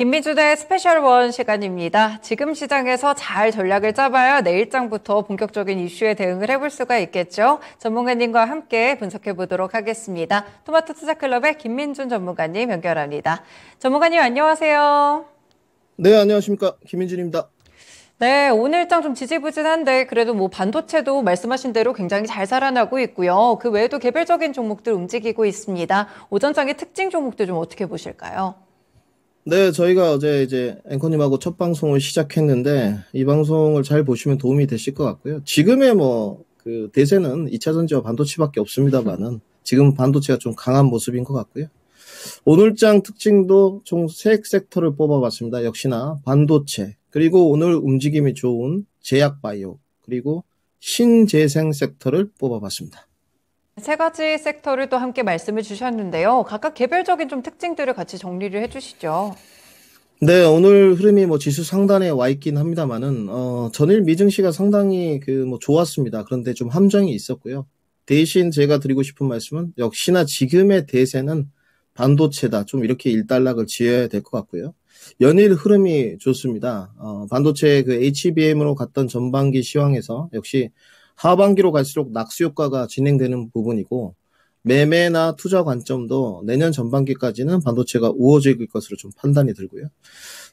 김민주대 스페셜 원 시간입니다. 지금 시장에서 잘 전략을 짜봐야 내일장부터 본격적인 이슈에 대응을 해볼 수가 있겠죠. 전문가님과 함께 분석해 보도록 하겠습니다. 토마토 투자클럽의 김민준 전문가님 연결합니다. 전문가님 안녕하세요. 네, 안녕하십니까. 김민준입니다. 네, 오늘 장좀 지지부진한데 그래도 뭐 반도체도 말씀하신 대로 굉장히 잘 살아나고 있고요. 그 외에도 개별적인 종목들 움직이고 있습니다. 오전장의 특징 종목들 좀 어떻게 보실까요? 네, 저희가 어제 이제 앵커님하고 첫 방송을 시작했는데 이 방송을 잘 보시면 도움이 되실 것 같고요. 지금의 뭐그 대세는 2차 전지와 반도체밖에 없습니다만은 지금 반도체가 좀 강한 모습인 것 같고요. 오늘장 특징도 총세 섹터를 뽑아봤습니다. 역시나 반도체 그리고 오늘 움직임이 좋은 제약 바이오 그리고 신재생 섹터를 뽑아봤습니다. 세 가지 섹터를 또 함께 말씀해 주셨는데요. 각각 개별적인 좀 특징들을 같이 정리를 해 주시죠. 네, 오늘 흐름이 뭐 지수 상단에 와 있긴 합니다만은 어, 전일 미증시가 상당히 그 뭐 좋았습니다. 그런데 좀 함정이 있었고요. 대신 제가 드리고 싶은 말씀은 역시나 지금의 대세는 반도체다. 좀 이렇게 일단락을 지어야 될 것 같고요. 연일 흐름이 좋습니다. 어, 반도체 그 HBM으로 갔던 전반기 시황에서 역시 하반기로 갈수록 낙수 효과가 진행되는 부분이고 매매나 투자 관점도 내년 전반기까지는 반도체가 우호적일 것으로 좀 판단이 들고요.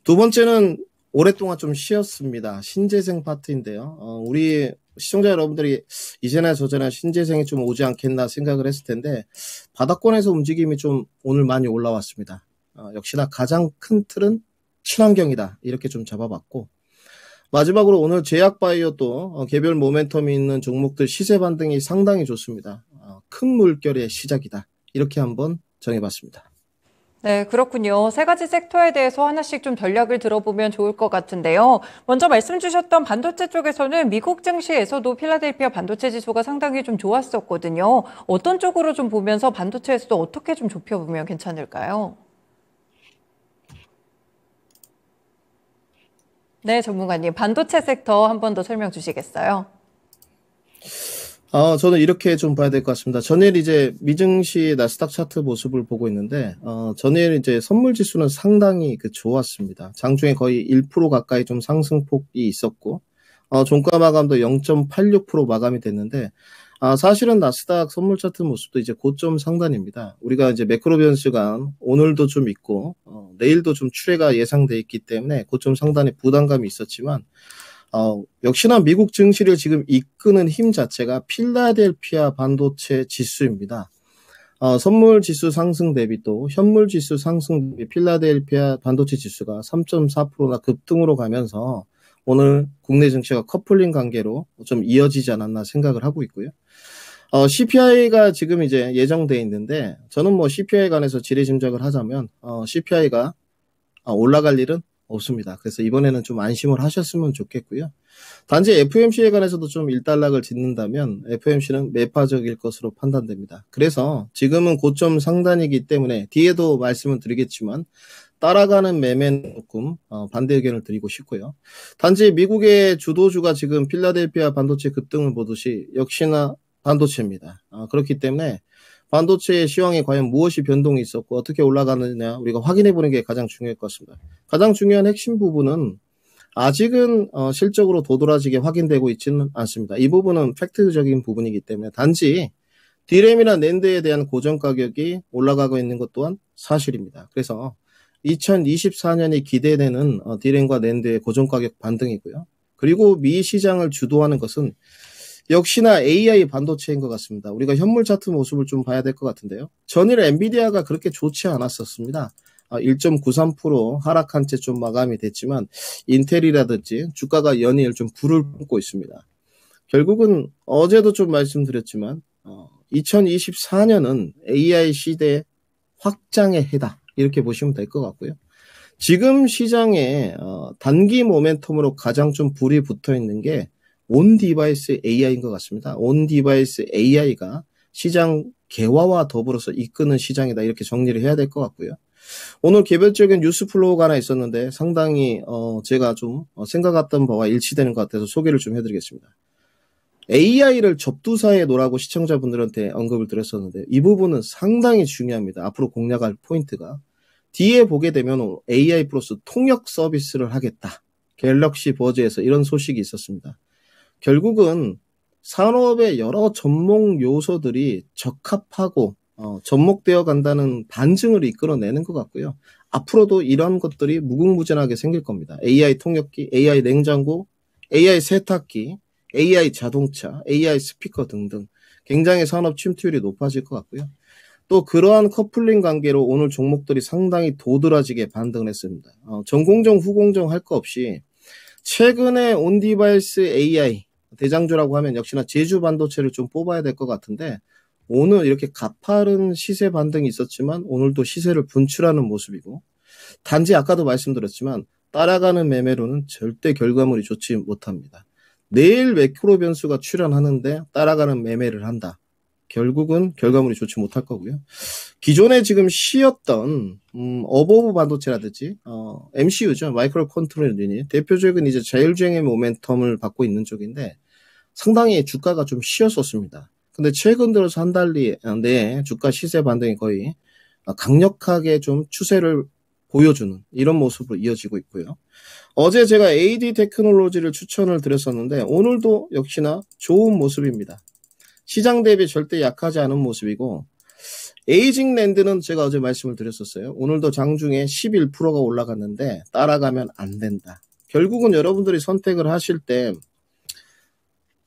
두 번째는 오랫동안 좀 쉬었습니다. 신재생 파트인데요. 어, 우리 시청자 여러분들이 이제나 저제나 신재생이 좀 오지 않겠나 생각을 했을 텐데 바닥권에서 움직임이 좀 오늘 많이 올라왔습니다. 어, 역시나 가장 큰 틀은 친환경이다 이렇게 좀 잡아봤고 마지막으로 오늘 제약바이오 또 어, 개별 모멘텀이 있는 종목들 시세 반등이 상당히 좋습니다. 어, 큰 물결의 시작이다. 이렇게 한번 정해봤습니다. 네, 그렇군요. 세 가지 섹터에 대해서 하나씩 좀 전략을 들어보면 좋을 것 같은데요. 먼저 말씀 주셨던 반도체 쪽에서는 미국 증시에서도 필라델피아 반도체 지수가 상당히 좀 좋았었거든요. 어떤 쪽으로 좀 보면서 반도체에서도 어떻게 좀 좁혀보면 괜찮을까요? 네, 전문가님. 반도체 섹터 한 번 더 설명 주시겠어요? 어, 저는 이렇게 좀 봐야 될 것 같습니다. 전일 이제 미증시 나스닥 차트 모습을 보고 있는데, 어, 전일 이제 선물 지수는 상당히 그 좋았습니다. 장중에 거의 1% 가까이 좀 상승폭이 있었고, 어, 종가 마감도 0.86% 마감이 됐는데, 아, 사실은 나스닥 선물 차트 모습도 이제 고점 상단입니다. 우리가 이제 매크로 변수가 오늘도 좀 있고 어, 내일도 좀 출회가 예상돼 있기 때문에 고점 상단에 부담감이 있었지만 어, 역시나 미국 증시를 지금 이끄는 힘 자체가 필라델피아 반도체 지수입니다. 어, 선물 지수 상승 대비 또 현물 지수 상승 대비 필라델피아 반도체 지수가 3.4%나 급등으로 가면서 오늘 국내 증시가 커플링 관계로 좀 이어지지 않았나 생각을 하고 있고요. 어, CPI가 지금 이제 예정돼 있는데 저는 뭐 CPI에 관해서 지레 짐작을 하자면 어, CPI가 아, 올라갈 일은 없습니다. 그래서 이번에는 좀 안심을 하셨으면 좋겠고요. 단지 FMC에 관해서도 좀 일단락을 짓는다면 FMC는 매파적일 것으로 판단됩니다. 그래서 지금은 고점 상단이기 때문에 뒤에도 말씀을 드리겠지만 따라가는 매매는 조금 어, 반대 의견을 드리고 싶고요. 단지 미국의 주도주가 지금 필라델피아 반도체 급등을 보듯이 역시나 반도체입니다. 아, 그렇기 때문에 반도체의 시황에 과연 무엇이 변동이 있었고 어떻게 올라가느냐 우리가 확인해 보는 게 가장 중요할 것 같습니다. 가장 중요한 핵심 부분은 아직은 어, 실적으로 도드라지게 확인되고 있지는 않습니다. 이 부분은 팩트적인 부분이기 때문에 단지 디램이나 낸드에 대한 고정 가격이 올라가고 있는 것 또한 사실입니다. 그래서 2024년이 기대되는 어, 디램과 낸드의 고정 가격 반등이고요. 그리고 미 시장을 주도하는 것은 역시나 AI 반도체인 것 같습니다. 우리가 현물 차트 모습을 좀 봐야 될 것 같은데요. 전일 엔비디아가 그렇게 좋지 않았었습니다. 1.93% 아, 하락한 채 좀 마감이 됐지만 인텔이라든지 주가가 연일 좀 불을 뿜고 있습니다. 결국은 어제도 좀 말씀드렸지만 2024년은 AI 시대 확장의 해다. 이렇게 보시면 될 것 같고요. 지금 시장에 어, 단기 모멘텀으로 가장 좀 불이 붙어 있는 게 온 디바이스 AI인 것 같습니다. 온 디바이스 AI가 시장 개화와 더불어서 이끄는 시장이다 이렇게 정리를 해야 될 것 같고요. 오늘 개별적인 뉴스 플로우가 하나 있었는데 상당히 어, 제가 좀 어, 생각했던 바와 일치되는 것 같아서 소개를 좀 해드리겠습니다. AI를 접두사에 놓으라고 시청자분들한테 언급을 드렸었는데 이 부분은 상당히 중요합니다. 앞으로 공략할 포인트가 뒤에 보게 되면 AI 플러스 통역 서비스를 하겠다. 갤럭시 버즈에서 이런 소식이 있었습니다. 결국은 산업의 여러 접목 요소들이 적합하고 어, 접목되어 간다는 반증을 이끌어내는 것 같고요. 앞으로도 이런 것들이 무궁무진하게 생길 겁니다. AI 통역기, AI 냉장고, AI 세탁기, AI 자동차, AI 스피커 등등 굉장히 산업 침투율이 높아질 것 같고요. 또 그러한 커플링 관계로 오늘 종목들이 상당히 도드라지게 반등을 했습니다. 어, 전공정 후공정 할 거 없이 최근에 온디바이스 AI 대장주라고 하면 역시나 제주 반도체를 좀 뽑아야 될 것 같은데 오늘 이렇게 가파른 시세 반등이 있었지만 오늘도 시세를 분출하는 모습이고 단지 아까도 말씀드렸지만 따라가는 매매로는 절대 결과물이 좋지 못합니다. 내일 매크로 변수가 출현하는데 따라가는 매매를 한다. 결국은 결과물이 좋지 못할 거고요. 기존에 지금 쉬었던 음, 어버브 반도체라든지 어, MCU죠 마이크로 컨트롤 유닛 대표적인 이제 자율주행의 모멘텀을 받고 있는 쪽인데 상당히 주가가 좀 쉬었었습니다. 근데 최근 들어서 한 달리 내에 주가 시세 반등이 거의 강력하게 좀 추세를 보여주는 이런 모습으로 이어지고 있고요. 어제 제가 AD 테크놀로지를 추천을 드렸었는데 오늘도 역시나 좋은 모습입니다. 시장 대비 절대 약하지 않은 모습이고 에이징 랜드는 제가 어제 말씀을 드렸었어요. 오늘도 장중에 11%가 올라갔는데 따라가면 안 된다. 결국은 여러분들이 선택을 하실 때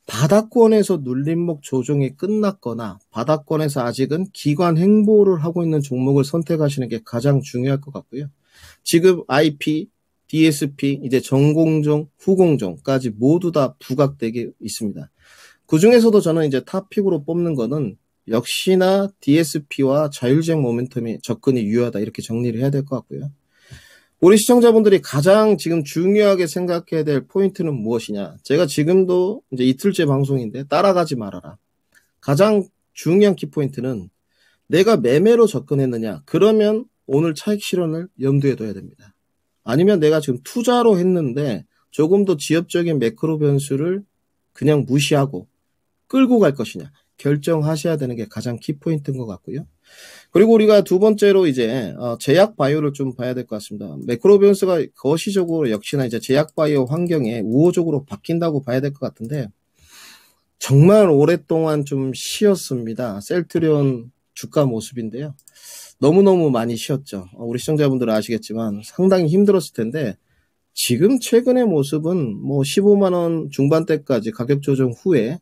바닥권에서 눌림목 조정이 끝났거나 바닥권에서 아직은 기관 행보를 하고 있는 종목을 선택하시는 게 가장 중요할 것 같고요. 지금 IP, DSP, 이제 전공종, 후공종까지 모두 다 부각되게 있습니다. 그 중에서도 저는 이제 탑픽으로 뽑는 거는 역시나 DSP와 자율적 모멘텀이 접근이 유효하다 이렇게 정리를 해야 될 것 같고요. 우리 시청자분들이 가장 지금 중요하게 생각해야 될 포인트는 무엇이냐? 제가 지금도 이제 이틀째 방송인데 따라가지 말아라. 가장 중요한 키포인트는 내가 매매로 접근했느냐? 그러면 오늘 차익 실현을 염두에 둬야 됩니다. 아니면 내가 지금 투자로 했는데 조금 더 지엽적인 매크로 변수를 그냥 무시하고 끌고 갈 것이냐 결정하셔야 되는 게 가장 키포인트인 것 같고요. 그리고 우리가 두 번째로 이제 어, 제약 바이오를 좀 봐야 될 것 같습니다. 매크로비온스가 거시적으로 역시나 이제 제약 바이오 환경에 우호적으로 바뀐다고 봐야 될 것 같은데 정말 오랫동안 좀 쉬었습니다. 셀트리온 주가 모습인데요. 너무너무 많이 쉬었죠. 어, 우리 시청자분들은 아시겠지만 상당히 힘들었을 텐데 지금 최근의 모습은 뭐 15만 원 중반대까지 가격 조정 후에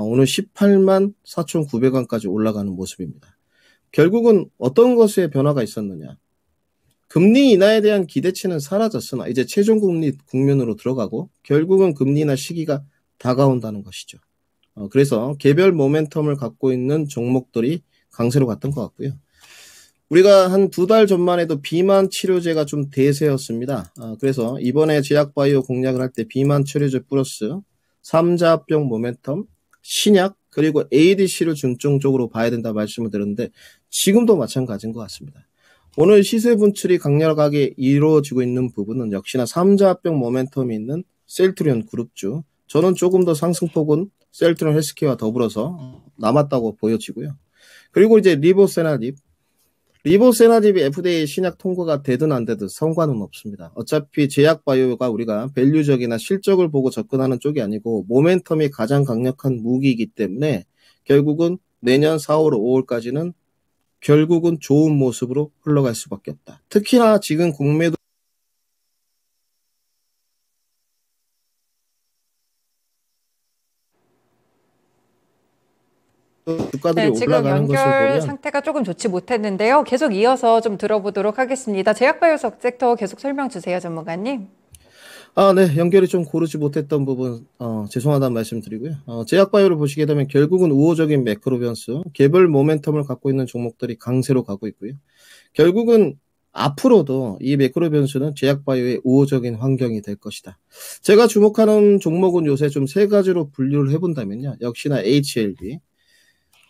어, 오늘 18만 4,900원까지 올라가는 모습입니다. 결국은 어떤 것에 변화가 있었느냐? 금리 인하에 대한 기대치는 사라졌으나 이제 최종 금리 국면으로 들어가고 결국은 금리 인하 시기가 다가온다는 것이죠. 어, 그래서 개별 모멘텀을 갖고 있는 종목들이 강세로 갔던 것 같고요. 우리가 한 두 달 전만 해도 비만 치료제가 좀 대세였습니다. 어, 그래서 이번에 제약바이오 공략을 할 때 비만 치료제 플러스 3자합병 모멘텀 신약 그리고 ADC를 중점적으로 봐야 된다 말씀을 드렸는데 지금도 마찬가지인 것 같습니다. 오늘 시세 분출이 강렬하게 이루어지고 있는 부분은 역시나 3자합병 모멘텀이 있는 셀트리온 그룹주. 저는 조금 더 상승폭은 셀트리온 헬스케어와 더불어서 남았다고 보여지고요. 그리고 이제 리보세나립 리보 세나집이 FDA 신약 통과가 되든 안 되든 상관은 없습니다. 어차피 제약바이오가 우리가 밸류적이나 실적을 보고 접근하는 쪽이 아니고 모멘텀이 가장 강력한 무기이기 때문에 결국은 내년 4월, 5월까지는 결국은 좋은 모습으로 흘러갈 수밖에 없다. 특히나 지금 국내도 주가들이 네, 지금 연결 상태가 조금 좋지 못했는데요. 계속 이어서 좀 들어보도록 하겠습니다. 제약바이오석 섹터 계속 설명 주세요, 전문가님. 아, 네. 연결이 좀 고르지 못했던 부분, 어, 죄송하다는 말씀 드리고요. 어, 제약바이오를 보시게 되면 결국은 우호적인 매크로 변수, 개별 모멘텀을 갖고 있는 종목들이 강세로 가고 있고요. 결국은 앞으로도 이 매크로 변수는 제약바이오의 우호적인 환경이 될 것이다. 제가 주목하는 종목은 요새 좀 세 가지로 분류를 해본다면요. 역시나 HLB,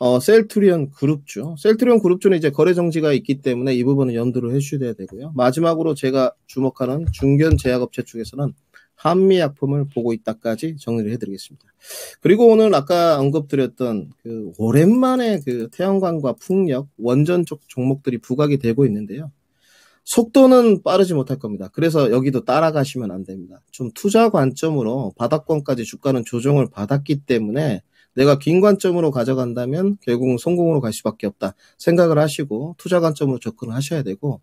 어, 셀트리온 그룹주. 셀트리온 그룹주는 이제 거래 정지가 있기 때문에 이 부분은 연두를 해주셔야 되고요. 마지막으로 제가 주목하는 중견 제약업체 중에서는 한미약품을 보고 있다까지 정리를 해드리겠습니다. 그리고 오늘 아까 언급드렸던 그 오랜만에 그 태양광과 풍력, 원전 쪽 종목들이 부각이 되고 있는데요. 속도는 빠르지 못할 겁니다. 그래서 여기도 따라가시면 안 됩니다. 좀 투자 관점으로 바닥권까지 주가는 조정을 받았기 때문에 내가 긴 관점으로 가져간다면 결국 성공으로 갈 수밖에 없다 생각을 하시고 투자 관점으로 접근을 하셔야 되고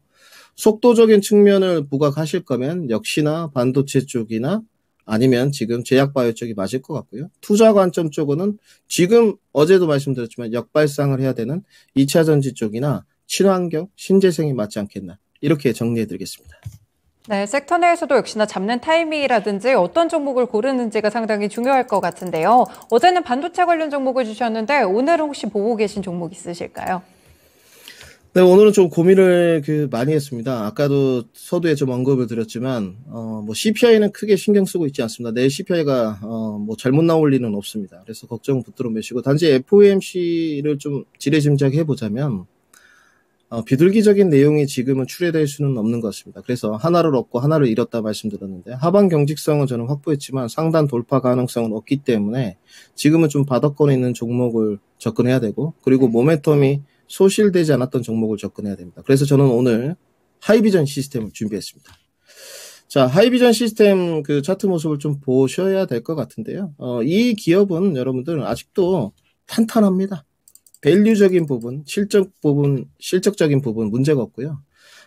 속도적인 측면을 부각하실 거면 역시나 반도체 쪽이나 아니면 지금 제약바이오 쪽이 맞을 것 같고요. 투자 관점 쪽은 지금 어제도 말씀드렸지만 역발상을 해야 되는 2차 전지 쪽이나 친환경, 신재생이 맞지 않겠나 이렇게 정리해드리겠습니다. 네, 섹터 내에서도 역시나 잡는 타이밍이라든지 어떤 종목을 고르는지가 상당히 중요할 것 같은데요. 어제는 반도체 관련 종목을 주셨는데 오늘 은 혹시 보고 계신 종목 있으실까요? 네, 오늘은 좀 고민을 그 많이 했습니다. 아까도 서두에 좀 언급을 드렸지만, 어, 뭐 CPI는 크게 신경 쓰고 있지 않습니다. 내 CPI가, 어, 뭐 잘못 나올 리는 없습니다. 그래서 걱정 붙들어 매시고, 단지 FOMC를 좀 지레짐작 해보자면, 어, 비둘기적인 내용이 지금은 출해될 수는 없는 것 같습니다. 그래서 하나를 얻고 하나를 잃었다 말씀드렸는데 하반 경직성은 저는 확보했지만 상단 돌파 가능성은 없기 때문에 지금은 좀 바닥권에 있는 종목을 접근해야 되고 그리고 네. 모멘텀이 소실되지 않았던 종목을 접근해야 됩니다. 그래서 저는 오늘 하이비전 시스템을 준비했습니다. 자, 하이비전 시스템 그 차트 모습을 좀 보셔야 될 것 같은데요. 어, 이 기업은 여러분들 아직도 탄탄합니다. 밸류적인 부분, 실적 부분, 실적적인 부분 문제가 없고요.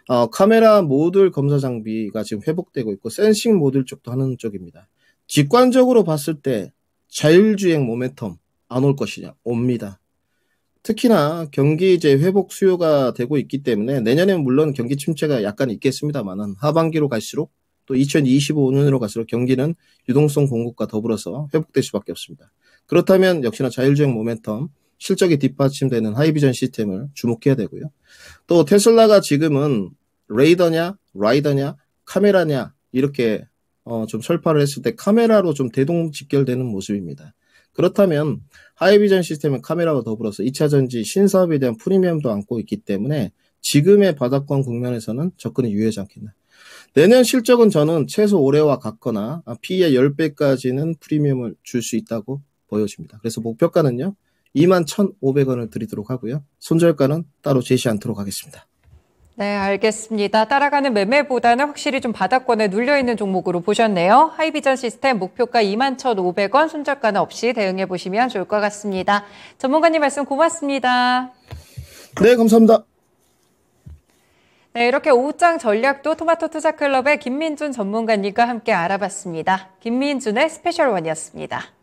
어, 카메라 모듈 검사 장비가 지금 회복되고 있고 센싱 모듈 쪽도 하는 쪽입니다. 직관적으로 봤을 때 자율주행 모멘텀 안 올 것이냐? 옵니다. 특히나 경기 이제 회복 수요가 되고 있기 때문에 내년에는 물론 경기 침체가 약간 있겠습니다만은 하반기로 갈수록 또 2025년으로 갈수록 경기는 유동성 공급과 더불어서 회복될 수밖에 없습니다. 그렇다면 역시나 자율주행 모멘텀 실적이 뒷받침되는 하이비전 시스템을 주목해야 되고요. 또 테슬라가 지금은 레이더냐, 라이더냐, 카메라냐 이렇게 어, 좀 설파를 했을 때 카메라로 좀 대동 직결되는 모습입니다. 그렇다면 하이비전 시스템은 카메라와 더불어서 2차 전지 신사업에 대한 프리미엄도 안고 있기 때문에 지금의 바닥권 국면에서는 접근이 유효하지 않겠나. 내년 실적은 저는 최소 올해와 같거나 아, PE의 10배까지는 프리미엄을 줄 수 있다고 보여집니다. 그래서 목표가는요. 21,500원을 드리도록 하고요. 손절가는 따로 제시 않도록 하겠습니다. 네, 알겠습니다. 따라가는 매매보다는 확실히 좀 바닥권에 눌려있는 종목으로 보셨네요. 하이비전 시스템 목표가 21,500원, 손절가는 없이 대응해 보시면 좋을 것 같습니다. 전문가님 말씀 고맙습니다. 네, 감사합니다. 네, 이렇게 오후장 전략도 토마토 투자클럽의 김민준 전문가님과 함께 알아봤습니다. 김민준의 스페셜 원이었습니다.